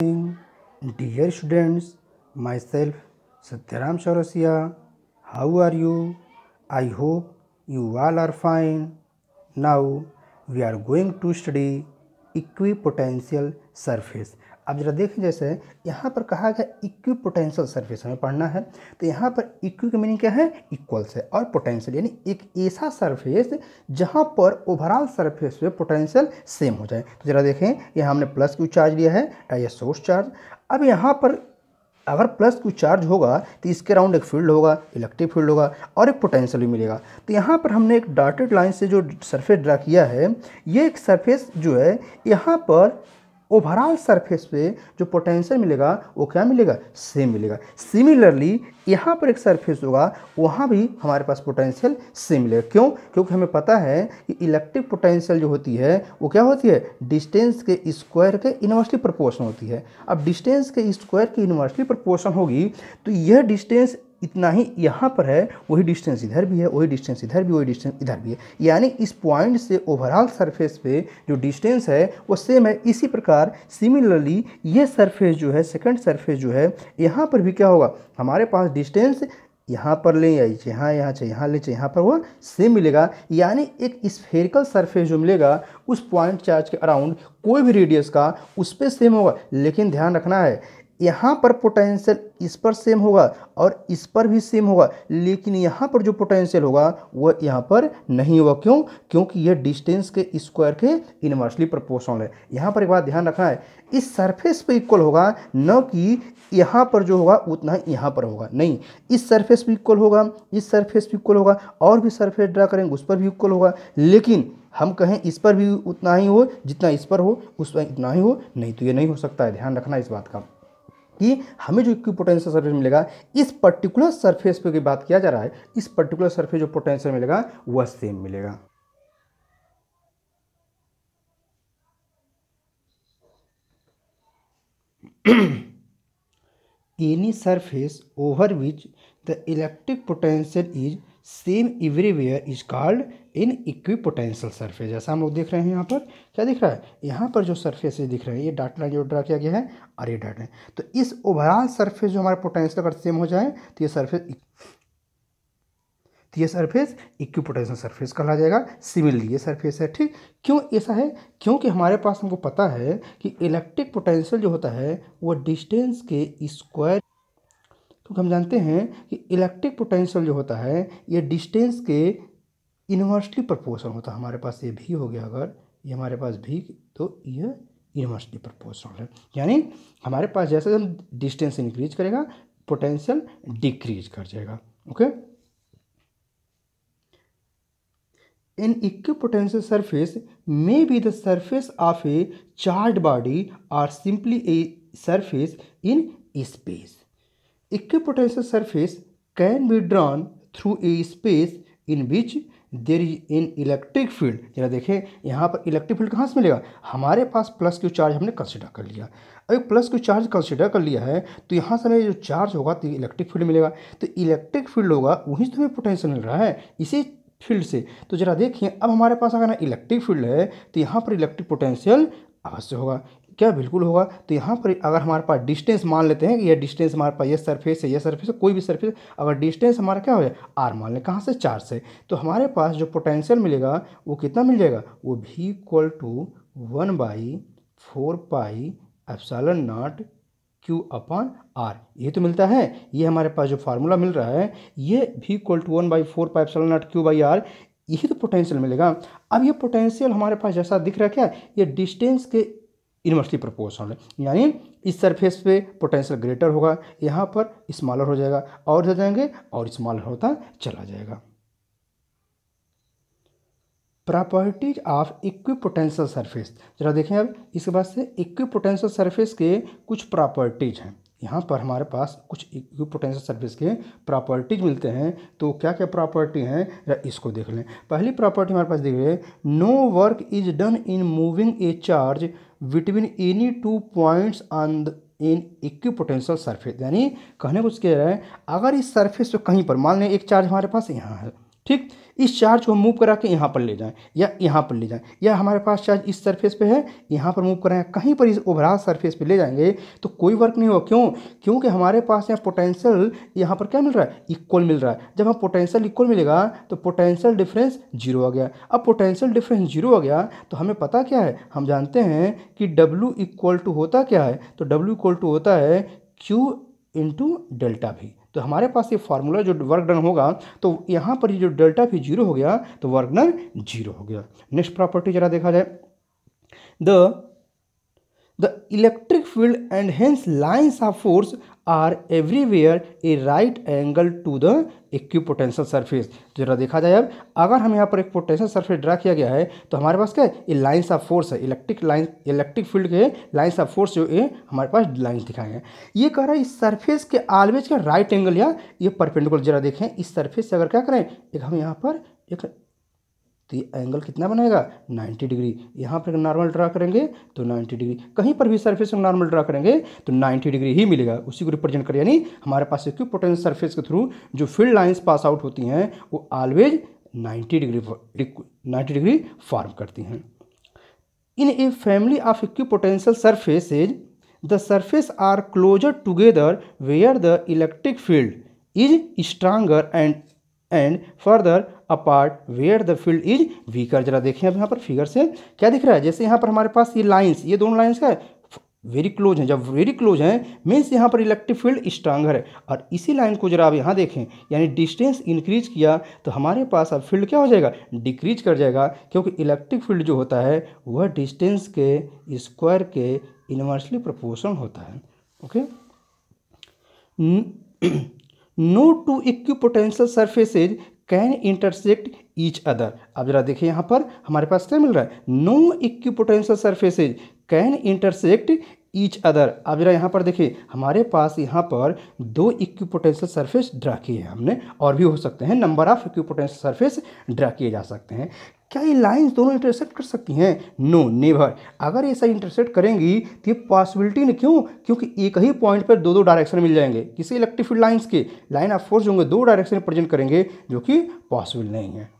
Dear students, myself Satyaram Sarasia. How are you? I hope you all are fine. Now we are going to study equipotential surface. अब जरा देखें जैसे यहाँ पर कहा गया इक्वी पोटेंशियल सर्फेस हमें पढ़ना है तो यहाँ पर इक्वी का मीनिंग क्या है इक्वल्स है और पोटेंशियल यानी एक ऐसा सरफेस जहाँ पर ओवरऑल सरफेस पे पोटेंशियल सेम हो जाए तो जरा देखें यहाँ हमने प्लस क्यू चार्ज लिया है या सोर्स चार्ज अब यहाँ पर अगर प्लस क्यू चार्ज होगा तो इसके अराउंड एक फील्ड होगा इलेक्ट्रिक फील्ड होगा और एक पोटेंशियल भी मिलेगा तो यहाँ पर हमने एक डार्टेड लाइन से जो सरफेस ड्रा किया है ये एक सरफेस जो है यहाँ पर ओवरऑल सरफेस पे जो पोटेंशियल मिलेगा वो क्या मिलेगा सेम मिलेगा सिमिलरली यहाँ पर एक सरफेस होगा वहाँ भी हमारे पास पोटेंशियल सेम मिलेगा क्यों क्योंकि हमें पता है कि इलेक्ट्रिक पोटेंशियल जो होती है वो क्या होती है डिस्टेंस के स्क्वायर के इन्वर्सली प्रपोर्शन होती है अब डिस्टेंस के स्क्वायर की इन्वर्सली प्रपोर्शन होगी तो यह डिस्टेंस इतना ही यहाँ पर है वही डिस्टेंस इधर भी है वही डिस्टेंस इधर भी वही डिस्टेंस इधर भी है यानी इस पॉइंट से ओवरऑल सरफेस पे जो डिस्टेंस है वो सेम है इसी प्रकार सिमिलरली ये सरफेस जो है सेकंड सरफेस जो है यहाँ पर भी क्या होगा हमारे पास डिस्टेंस यहाँ पर लें या यहाँ यहाँ चाहे यहाँ लें चाहे यहाँ पर वो सेम मिलेगा यानी एक स्फेरिकल सरफेस जो मिलेगा उस पॉइंट चार्ज के अराउंड कोई भी रेडियस का उस पर सेम होगा लेकिन ध्यान रखना है यहाँ पर पोटेंशियल इस पर सेम होगा और इस पर भी सेम होगा लेकिन यहाँ पर जो पोटेंशियल होगा वह यहाँ पर नहीं होगा क्यों क्योंकि यह डिस्टेंस के स्क्वायर के इनवर्सली प्रोपोर्शनल है यहाँ पर एक बात ध्यान रखना है इस सरफेस पे इक्वल होगा न कि यहाँ पर जो होगा उतना ही यहाँ पर होगा नहीं इस सरफेस पर इक्वल होगा इस सरफेस पर इक्वल होगा और भी सरफेस ड्रा करेंगे उस पर भी इक्वल होगा लेकिन हम कहें इस पर भी उतना ही हो जितना इस पर हो उस पर इतना ही हो नहीं तो ये नहीं हो सकता है ध्यान रखना इस बात का कि हमें जो इक्वी पोटेंशियल सर्फेस मिलेगा इस पर्टिकुलर सरफेस पे की बात किया जा रहा है इस पर्टिकुलर सरफेस जो पोटेंशियल मिलेगा वह सेम मिलेगा any surface over which the electric potential is same everywhere is called in equipotential surface जैसा हम लोग देख रहे हैं यहाँ पर क्या दिख रहा है यहाँ पर जो सर्फेस दिख रहे हैं ये डाट लाइन जो ड्रा किया गया है और ये डाट लाइन तो इस ओवरऑल सर्फेस जो हमारे पोटेंशियल अगर सेम हो जाए तो ये सर्फेस e- तो ये सर्फेस इक्वी पोटेंशियल सरफेस कहा जाएगा सिमिलरली ये सर्फेस है ठीक क्यों ऐसा है क्योंकि हमारे पास हमको पता है कि इलेक्ट्रिक पोटेंशियल जो होता है वो डिस्टेंस के स्क्वायर क्योंकि तो हम जानते हैं कि इलेक्ट्रिक पोटेंशियल जो होता है ये डिस्टेंस के इन्वर्सली प्रपोर्सन होता है हमारे पास ये भी हो गया अगर ये हमारे पास भी तो ये इन्वर्सली प्रपोर्शनल है यानी हमारे पास जैसे जैसे डिस्टेंस इंक्रीज करेगा पोटेंशियल डिक्रीज कर जाएगा okay an equipotential surface may be the surface of a charge body or simply a surface in space equipotential surface can be drawn through a space in which there is an electric field जरा देखें यहाँ पर electric field कहाँ से मिलेगा हमारे पास plus q charge हमने कंसिडर कर लिया अगर प्लस क्यू चार्ज कंसिडर कर लिया है तो यहाँ से हमें जो चार्ज होगा तो इलेक्ट्रिक फील्ड मिलेगा तो इलेक्ट्रिक फील्ड होगा वहीं से हमें पोटेंशियल मिल रहा है इसी फील्ड से तो जरा देखिए अब हमारे पास अगर ना इलेक्ट्रिक फील्ड है तो यहाँ पर इलेक्ट्रिक पोटेंशियल अवश्य होगा क्या बिल्कुल होगा तो यहाँ पर अगर हमारे पास डिस्टेंस मान लेते हैं कि यह डिस्टेंस हमारे पास यह सरफेस है यह सरफेस है कोई भी सरफेस अगर डिस्टेंस हमारा क्या हो जाए आर मान लें कहाँ से चार से तो हमारे पास जो पोटेंशियल मिलेगा वो कितना मिल जाएगा वो भी equal to one by four pi epsilon naught q upon r ये तो मिलता है ये हमारे पास जो फार्मूला मिल रहा है ये भी equal to one by four pi epsilon naught q by r यही तो पोटेंशियल मिलेगा अब ये पोटेंशियल हमारे पास जैसा दिख रहा है क्या ये डिस्टेंस के इनवर्सली प्रोपोर्शनल है यानी इस सरफेस पे पोटेंशियल ग्रेटर होगा यहाँ पर स्मॉलर हो जाएगा और हो जाएंगे और स्मॉलर होता चला जाएगा properties of equipotential surface जरा देखें अब इसके बाद से इक्वी पोटेंशियल सरफेस के कुछ प्रॉपर्टीज हैं यहाँ पर हमारे पास कुछ इक्वी पोटेंशियल सरफेस के प्रॉपर्टीज मिलते हैं तो क्या क्या प्रॉपर्टी हैं जरा इसको देख लें पहली प्रॉपर्टी हमारे पास देखिए no work is done in moving a charge between any two points on the in equipotential surface यानी कहने को रहे हैं अगर इस सरफेस पर कहीं पर मान लें एक चार्ज हमारे पास यहाँ है ठीक इस चार्ज को मूव करा के यहाँ पर ले जाएं या यहाँ पर ले जाएं या हमारे पास चार्ज इस सरफेस पे है यहाँ पर मूव कराएं कहीं पर इस ओवरऑल सरफेस पे ले जाएंगे तो कोई वर्क नहीं होगा क्यों क्योंकि हमारे पास यहाँ पोटेंशियल यहाँ पर क्या मिल रहा है इक्वल मिल रहा है जब हम पोटेंशियल इक्वल मिलेगा तो पोटेंशियल डिफरेंस जीरो आ गया अब पोटेंशियल डिफरेंस जीरो आ गया तो हमें पता क्या है हम जानते हैं कि डब्ल्यू इक्वल टू होता क्या है तो डब्ल्यू इक्वल टू होता है क्यू इंटू डेल्टा भी तो हमारे पास ये फार्मूला जो वर्क डन होगा तो यहाँ पर ये जो डेल्टा भी जीरो हो गया तो वर्क डन जीरो हो गया नेक्स्ट प्रॉपर्टी जरा देखा जाए the the electric field and hence lines of force are everywhere a right angle to the equipotential potential surface जरा देखा जाए अब अगर हम यहाँ पर एक पोटेंशियल सरफेस ड्रा किया गया है तो हमारे पास क्या है ये लाइन्स ऑफ फोर्स है इलेक्ट्रिक लाइन इलेक्ट्रिक फील्ड के लाइन्स ऑफ फोर्स जो है हमारे पास लाइन्स दिखाए हैं ये कह रहा है इस सरफेस के आलवेज का राइट एंगल या ये परपेंडिकुलर जरा देखें इस सरफेस से अगर क्या करें एक हम यहाँ पर एक तो ये एंगल कितना बनेगा 90 डिग्री यहाँ पर नॉर्मल ड्रा करेंगे तो 90 डिग्री कहीं पर भी सरफेस को नॉर्मल ड्रा करेंगे तो 90 डिग्री ही मिलेगा उसी को रिप्रेजेंट करें यानी हमारे पास एक पोटेंशियल सरफेस के थ्रू जो फील्ड लाइन्स पास आउट होती हैं वो always 90 degree ninety degree form करती हैं in a family of equipotential is the surface are closer together where the electric field is stronger and and further apart where the field is weaker जरा देखें अब यहाँ पर figure से क्या दिख रहा है जैसे यहाँ पर हमारे पास ये लाइन्स ये दोनों लाइन्स का है वेरी क्लोज हैं जब वेरी क्लोज हैं मीन्स यहाँ पर इलेक्ट्रिक फील्ड स्ट्रांगर है और इसी लाइन को जरा आप यहाँ देखें यानी डिस्टेंस इंक्रीज किया तो हमारे पास अब फील्ड क्या हो जाएगा डिक्रीज कर जाएगा क्योंकि इलेक्ट्रिक फील्ड जो होता है वह डिस्टेंस के स्क्वायर के इनवर्सली प्रपोर्सन होता है okay okay? Hmm. No two equipotential surfaces can intersect each other अब जरा देखिए यहाँ पर हमारे पास क्या मिल रहा है no equipotential surfaces can intersect each other अब जरा यहाँ पर देखिए हमारे पास यहाँ पर दो इक्विपोटेंशियल सरफेस सर्फेस ड्रा किए हैं हमने और भी हो सकते हैं number of equipotential surface surface draw किए जा सकते हैं क्या ये लाइंस दोनों इंटरसेक्ट कर सकती हैं नो नेवर अगर ऐसा इंटरसेक्ट करेंगी तो ये पॉसिबिलिटी नहीं क्यों क्योंकि एक ही पॉइंट पर दो दो डायरेक्शन मिल जाएंगे किसी इलेक्ट्रिक फील्ड लाइंस के लाइन ऑफ फोर्स होंगे दो डायरेक्शन प्रेजेंट करेंगे जो कि पॉसिबल नहीं है